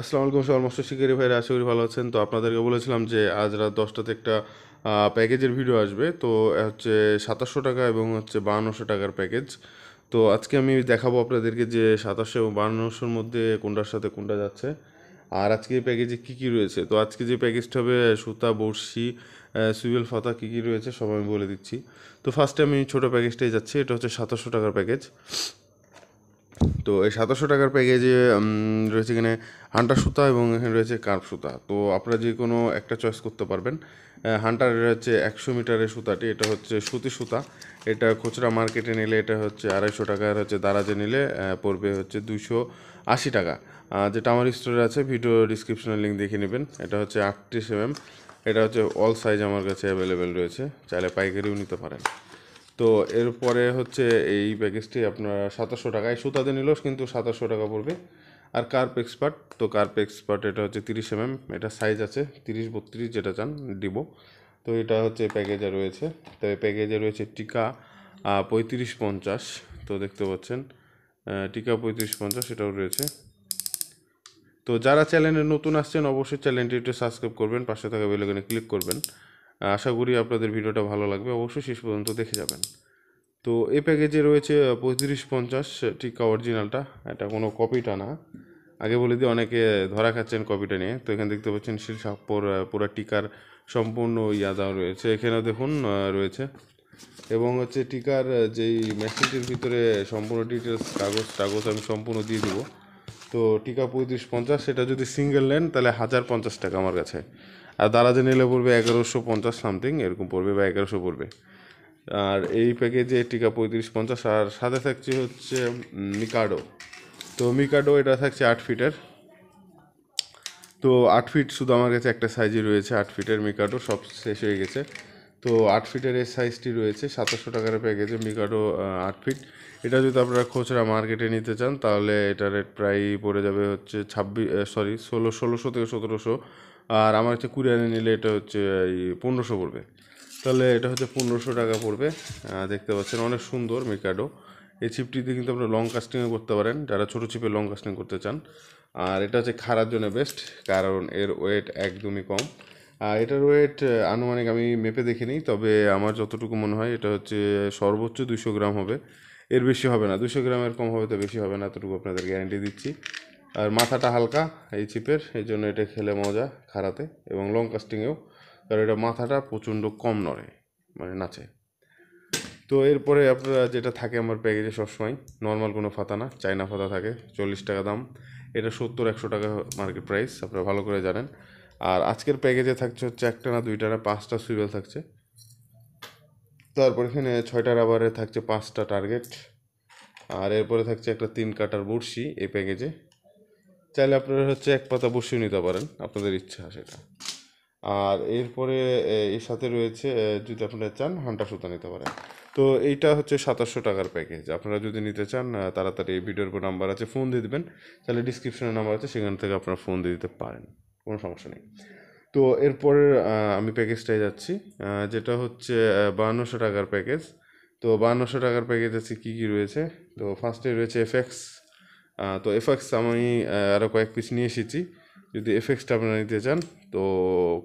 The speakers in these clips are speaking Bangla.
আসসালামু আলাইকুম সবার মস্ত শিকারি ভাইরা আশা করি ভালো আছেন তো আপনাদেরকে বলেছিলাম যে আজ রাত দশটাতে একটা প্যাকেজের ভিডিও আসবে তো হচ্ছে সাতাশশো টাকা এবং হচ্ছে বাহান্নশো টাকার প্যাকেজ তো আজকে আমি দেখাবো আপনাদেরকে যে সাতাশশো এবং বাহান্নশোর মধ্যে কোনটার সাথে কোনটা যাচ্ছে আর আজকে প্যাকেজে কী কী রয়েছে তো আজকে যে প্যাকেজটা হবে সুতা বড়শি সুইবেল ফাতা কী কী রয়েছে সব আমি বলে দিচ্ছি তো ফার্স্টে আমি ছোটো প্যাকেজটাই যাচ্ছি এটা হচ্ছে সাতাশশো টাকার প্যাকেজ তো এই সাতাশশো টাকার প্যাকেজে রয়েছে এখানে হান্টার সুতা এবং এখানে রয়েছে কার্ভ সুতা তো আপনারা যে কোনো একটা চয়েস করতে পারবেন হান্টার হচ্ছে একশো মিটারের সুতাটি এটা হচ্ছে সুতি সুতা এটা খুচরা মার্কেটে নিলে এটা হচ্ছে আড়াইশো টাকার হচ্ছে দারাজে নিলে পড়বে হচ্ছে দুশো আশি টাকা যেটা আমার স্টোরে আছে ভিডিও ডিসক্রিপশনের লিঙ্ক দেখে নেবেন এটা হচ্ছে আটত্রিশ এম এটা হচ্ছে অল সাইজ আমার কাছে অ্যাভেলেবেল রয়েছে চাইলে পাইকারিও নিতে পারেন তো এরপরে হচ্ছে এই প্যাকেজটি আপনার সাতাশশো টাকায় সুতাতে নিল কিন্তু সাতাশশো টাকা পড়বে আর কার্প এক্সপার্ট তো কার্প এক্সপার্ট এটা হচ্ছে তিরিশ এম mm, এটা সাইজ আছে তিরিশ বত্রিশ যেটা চান ডিবো তো এটা হচ্ছে প্যাকেজে রয়েছে তো এই প্যাকেজে রয়েছে টিকা পঁয়ত্রিশ পঞ্চাশ তো দেখতে পাচ্ছেন টিকা পঁয়ত্রিশ পঞ্চাশ এটাও রয়েছে তো যারা চ্যানেলে নতুন আসছেন অবশ্যই চ্যানেলটি একটু সাবস্ক্রাইব করবেন পাশে থাকা বেলকনে ক্লিক করবেন আশা করি আপনাদের ভিডিওটা ভালো লাগবে অবশ্যই শেষ পর্যন্ত দেখে যাবেন তো এই প্যাকেজে রয়েছে পঁয়ত্রিশ পঞ্চাশ টিকা অরিজিনালটা এটা কোনো কপিটা না আগে বলে দিই অনেকে ধরা খাচ্ছেন কপিটা নিয়ে তো এখানে দেখতে পাচ্ছেন শিলসাপুর পুরা টিকার সম্পূর্ণ ইয়া রয়েছে এখানেও দেখুন রয়েছে এবং হচ্ছে টিকার যেই মেশিনটির ভিতরে সম্পূর্ণ ডিটেলস কাগজ টাগজ আমি সম্পূর্ণ দিয়ে দিব তো টিকা পঁয়ত্রিশ পঞ্চাশ সেটা যদি সিঙ্গেল নেন তাহলে হাজার পঞ্চাশ টাকা আমার কাছে আর দারাজে নিলে পড়বে এগারোশো পঞ্চাশ সামথিং এরকম পড়বে বা এগারোশো পড়বে আর এই প্যাকেজে টিকা পঁয়ত্রিশ পঞ্চাশ আর সাথে থাকছে হচ্ছে মিকাডো তো মিকাডো এটা থাকছে আট ফিটের তো আট ফিট শুধু আমার কাছে একটা সাইজই রয়েছে আট ফিটের মিকাডো সব শেষ হয়ে গেছে তো আট ফিটের এই সাইজটি রয়েছে সাতাশশো টাকার প্যাকেজে মিকাডো আট ফিট এটা যদি আপনারা খুচরা মার্কেটে নিতে চান তাহলে এটা রেট প্রায় পড়ে যাবে হচ্ছে ছাব্বিশ সরি ষোলো ষোলোশো থেকে সতেরোশো আর আমার হচ্ছে কুরিয়ারে নিলে এটা হচ্ছে এই পনেরোশো পড়বে তাহলে এটা হচ্ছে পনেরোশো টাকা পড়বে দেখতে পাচ্ছেন অনেক সুন্দর মেকাডো এই চিপটিতে কিন্তু আপনারা লং কাস্টিংও করতে পারেন যারা ছোটো চিপে লং কাস্টিং করতে চান আর এটা হচ্ছে খারার জন্য বেস্ট কারণ এর ওয়েট একদমই কম আর এটার ওয়েট আনুমানিক আমি মেপে দেখে নিই তবে আমার যতটুকু মনে হয় এটা হচ্ছে সর্বোচ্চ দুশো গ্রাম হবে এর বেশি হবে না দুশো গ্রামের কম হবে তো বেশি হবে না এতটুকু আপনাদের গ্যারেন্টি দিচ্ছি আর মাথাটা হালকা এই চিপের এই জন্য এটা খেলে মজা খারাতে এবং লং কাস্টিংয়েও কারণ এটা মাথাটা প্রচণ্ড কম নড়ে মানে নাচে তো এরপরে আপনারা যেটা থাকে আমার প্যাকেজে সবসময় নর্মাল কোনো ফাতা না চায়না ফাতা থাকে চল্লিশ টাকা দাম এটা সত্তর একশো টাকা মার্কেট প্রাইস আপনারা ভালো করে জানেন আর আজকের প্যাকেজে থাকছে হচ্ছে একটা না দুইটা না পাঁচটা সুইবেল থাকছে তারপর এখানে ছয়টা রাবারে থাকছে পাঁচটা টার্গেট আর এরপরে থাকছে একটা তিন কাটার বড়শি এই প্যাকেজে চাইলে আপনারা হচ্ছে এক পাতা বসিয়ে নিতে পারেন আপনাদের ইচ্ছা সেটা আর এরপরে এর সাথে রয়েছে যদি আপনারা চান হান্টা সুতা নিতে পারেন তো এইটা হচ্ছে সাতাশশো টাকার প্যাকেজ আপনারা যদি নিতে চান তাড়াতাড়ি ভিডিওর উপর নাম্বার আছে ফোন দিয়ে দেবেন তাহলে ডিসক্রিপশনে নাম্বার আছে সেখান থেকে আপনারা ফোন দিয়ে দিতে পারেন কোনো সমস্যা নেই তো এরপর আমি প্যাকেজটায় যাচ্ছি যেটা হচ্ছে বাহান্নশো টাকার প্যাকেজ তো বাহান্নশো টাকার প্যাকেজ আছে কী কী রয়েছে তো ফার্স্টে রয়েছে এফএক্স তো এফএক্স আমি আরও কয়েক পিস নিয়ে এসেছি যদি এফএক্সটা আপনারা নিতে চান তো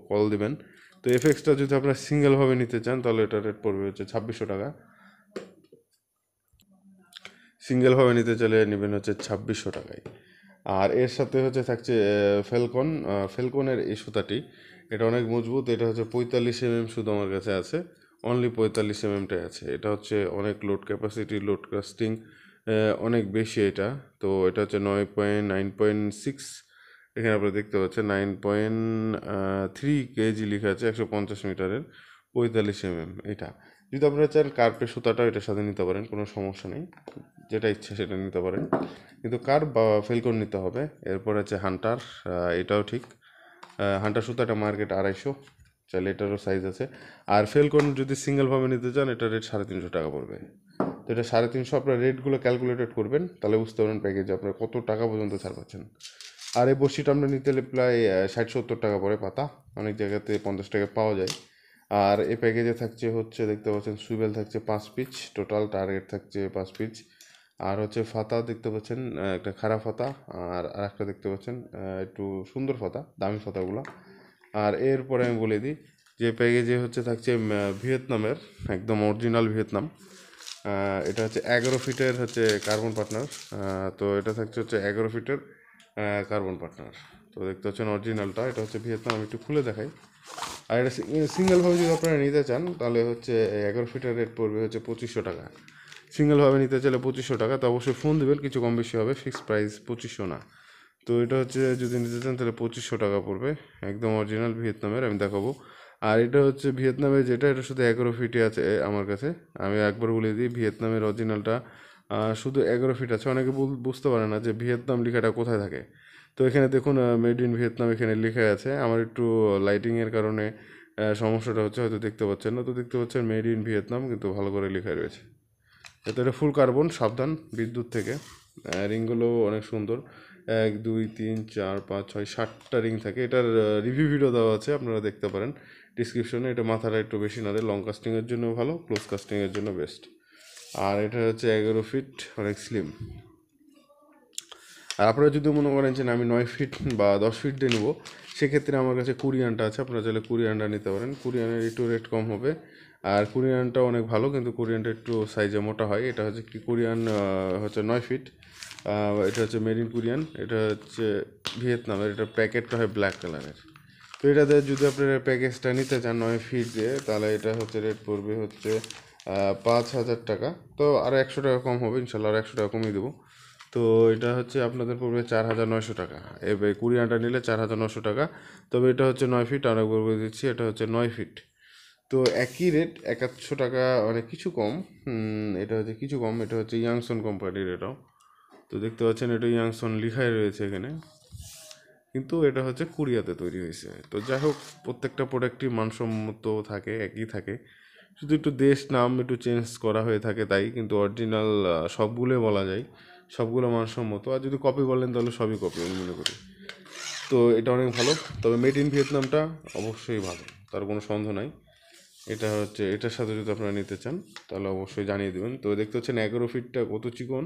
কল দেবেন তো এফএক্সটা যদি আপনারা সিঙ্গেলভাবে নিতে চান তাহলে এটা রেট পড়বে হচ্ছে ছাব্বিশশো টাকা সিঙ্গেলভাবে নিতে চাইলে নেবেন হচ্ছে ছাব্বিশশো টাকায় আর এর সাথে হচ্ছে থাকছে ফেলকন ফেলকনের এই সুতাটি এটা অনেক মজবুত এটা হচ্ছে পঁয়তাল্লিশ এমএম mm শুধু আমার কাছে আছে অনলি পঁয়তাল্লিশ এমএমটাই mm আছে এটা হচ্ছে অনেক লোড ক্যাপাসিটি লোড কাস্টিং অনেক বেশি এটা তো এটা হচ্ছে নয় পয়েন্ট নাইন পয়েন্ট সিক্স এখানে আপনারা দেখতে পাচ্ছেন নাইন পয়েন্ট থ্রি কেজি লেখা আছে একশো পঞ্চাশ মিটারের পঁয়তাল্লিশ এমএম এটা যদি আপনারা চান কার্পের সুতাটাও এটার সাথে নিতে পারেন কোনো সমস্যা নেই যেটা ইচ্ছা সেটা নিতে পারেন কিন্তু কার বা ফেলকন নিতে হবে এরপর আছে হান্টার এটাও ঠিক হান্টার সুতাটা মার্কেট আড়াইশো চাইলে এটারও সাইজ আছে আর ফেলকন যদি সিঙ্গেলভাবে নিতে চান এটা রেট সাড়ে তিনশো টাকা পড়বে তো এটা সাড়ে তিনশো আপনার রেটগুলো ক্যালকুলেটেড করবেন তাহলে বুঝতে পারবেন প্যাকেজে আপনার কত টাকা পর্যন্ত ছাড় পাচ্ছেন আর এই বড়শিটা আমরা নিতে হলে প্রায় ষাট সত্তর টাকা পরে পাতা অনেক জায়গাতে পঞ্চাশ টাকা পাওয়া যায় আর এই প্যাকেজে থাকছে হচ্ছে দেখতে পাচ্ছেন সুইবেল থাকছে পাঁচ পিচ টোটাল টার্গেট থাকছে পাঁচ পিচ আর হচ্ছে ফাতা দেখতে পাচ্ছেন একটা খারাপ ফাতা আর আর একটা দেখতে পাচ্ছেন একটু সুন্দর ফাতা দামি ফাতাগুলো আর এরপরে আমি বলে দিই যে প্যাকেজে হচ্ছে থাকছে ভিয়েতনামের একদম অরিজিনাল ভিয়েতনাম এটা হচ্ছে এগারো ফিটের হচ্ছে কার্বন পার্টনার তো এটা থাকছে হচ্ছে এগারো ফিটের কার্বন পার্টনার তো দেখতে পাচ্ছেন অরিজিনালটা এটা হচ্ছে ভিয়েতনাম আমি একটু খুলে দেখাই আর এটা সিঙ্গেলভাবে যদি আপনারা নিতে চান তাহলে হচ্ছে এগারো ফিটের রেট পড়বে হচ্ছে পঁচিশশো টাকা সিঙ্গেলভাবে নিতে চাইলে পঁচিশশো টাকা তো অবশ্যই ফোন দেবেন কিছু কম বেশি হবে ফিক্সড প্রাইস পঁচিশশো না তো এটা হচ্ছে যদি নিতে চান তাহলে পঁচিশশো টাকা পড়বে একদম অরিজিনাল ভিয়েতনামের আমি দেখাবো আর এটা হচ্ছে ভিয়েতনামের যেটা এটা শুধু এগারো ফিটই আছে আমার কাছে আমি একবার বলে দিই ভিয়েতনামের অরিজিনালটা শুধু এগারো ফিট আছে অনেকে বুঝতে পারে না যে ভিয়েতনাম লেখাটা কোথায় থাকে তো এখানে দেখুন মেড ইন ভিয়েতনাম এখানে লেখা আছে আমার একটু লাইটিংয়ের কারণে সমস্যাটা হচ্ছে হয়তো দেখতে পাচ্ছেন না তো দেখতে পাচ্ছেন মেড ইন ভিয়েতনাম কিন্তু ভালো করে লেখা রয়েছে এতে এটা ফুল কার্বন সাবধান বিদ্যুৎ থেকে রিংগুলো অনেক সুন্দর এক দুই তিন চার পাঁচ ছয় সাতটা রিং থাকে এটার রিভিউ ভিডিও দেওয়া আছে আপনারা দেখতে পারেন ডিসক্রিপশনে এটা মাথাটা একটু বেশি না দেয় লং কাস্টিংয়ের জন্য ভালো ক্লোজ কাস্টিংয়ের জন্য বেস্ট আর এটা হচ্ছে এগারো ফিট অনেক স্লিম আর আপনারা যদি মনে করেন যে আমি নয় ফিট বা দশ ফিট দিয়ে নেবো সেক্ষেত্রে আমার কাছে কুরিয়ানটা আছে আপনারা চাইলে কুরিয়ানটা নিতে পারেন কুরিয়ানের একটু রেট কম হবে আর কুরিয়ানটা অনেক ভালো কিন্তু কুরিয়ানটা একটু সাইজে মোটা হয় এটা হচ্ছে কি কুরিয়ান হচ্ছে নয় ফিট এটা হচ্ছে মেরিন কুরিয়ান এটা হচ্ছে ভিয়েতনামের এটা প্যাকেটটা হয় ব্ল্যাক কালারের তো এটাতে যদি আপনারা প্যাকেজটা নিতে চান নয় ফিট দিয়ে তাহলে এটা হচ্ছে রেট পড়বে হচ্ছে পাঁচ হাজার টাকা তো আরও একশো টাকা কম হবে ইনশাল্লাহ আর একশো টাকা কমিয়ে দেবো তো এটা হচ্ছে আপনাদের পড়বে চার হাজার নয়শো টাকা এবার কুড়ি আটা নিলে চার হাজার নশো টাকা তবে এটা হচ্ছে নয় ফিট আর একবার বলে দিচ্ছি এটা হচ্ছে নয় ফিট তো একই রেট একাশো টাকা অনেক মানে কিছু কম এটা হচ্ছে কিছু কম এটা হচ্ছে ইয়াংসন কোম্পানির এটাও তো দেখতে পাচ্ছেন এটা ইয়াংসন লিখাই রয়েছে এখানে কিন্তু এটা হচ্ছে কোরিয়াতে তৈরি হয়েছে তো যাই হোক প্রত্যেকটা প্রোডাক্টই মানসম্মত থাকে একই থাকে শুধু একটু দেশ নাম একটু চেঞ্জ করা হয়ে থাকে তাই কিন্তু অরিজিনাল সবগুলো বলা যায় সবগুলো মানসম্মত আর যদি কপি বলেন তাহলে সবই কপি আমি মনে করি তো এটা অনেক ভালো তবে মেড ইন ভিয়েতনামটা অবশ্যই ভালো তার কোনো সন্দেহ নাই এটা হচ্ছে এটার সাথে যদি আপনারা নিতে চান তাহলে অবশ্যই জানিয়ে দেবেন তো দেখতে পাচ্ছেন এগারো ফিটটা কত চিকন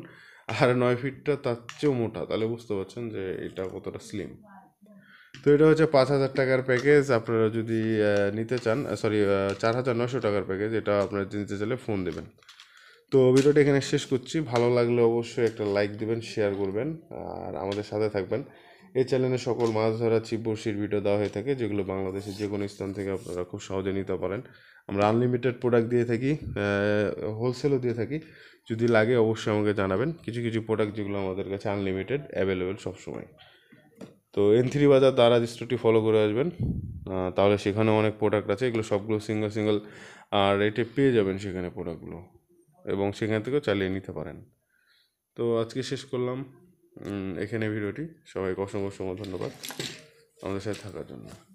আর নয় ফিটটা তার চেয়েও মোটা তাহলে বুঝতে পারছেন যে এটা কতটা স্লিম তো এটা হচ্ছে পাঁচ হাজার টাকার প্যাকেজ আপনারা যদি নিতে চান সরি চার হাজার নশো টাকার প্যাকেজ এটা আপনারা নিতে চাইলে ফোন দেবেন তো ভিডিওটা এখানে শেষ করছি ভালো লাগলে অবশ্যই একটা লাইক দেবেন শেয়ার করবেন আর আমাদের সাথে থাকবেন এই চ্যানেলে সকল মাছ ধরা ছিপ বসির ভিডিও দেওয়া হয়ে থাকে যেগুলো বাংলাদেশের যে কোনো স্থান থেকে আপনারা খুব সহজে নিতে পারেন আমরা আনলিমিটেড প্রোডাক্ট দিয়ে থাকি হোলসেলও দিয়ে থাকি যদি লাগে অবশ্যই আমাকে জানাবেন কিছু কিছু প্রোডাক্ট যেগুলো আমাদের কাছে আনলিমিটেড অ্যাভেলেবেল সবসময় তো এন থ্রি বাজার দ্বারা স্টোরটি ফলো করে আসবেন তাহলে সেখানে অনেক প্রোডাক্ট আছে এগুলো সবগুলো সিঙ্গেল সিঙ্গেল আর রেটে পেয়ে যাবেন সেখানে প্রোডাক্টগুলো এবং সেখান থেকেও চালিয়ে নিতে পারেন তো আজকে শেষ করলাম এখানে ভিডিওটি সবাইকে অসংখ্য অসংখ্য ধন্যবাদ আমাদের সাথে থাকার জন্য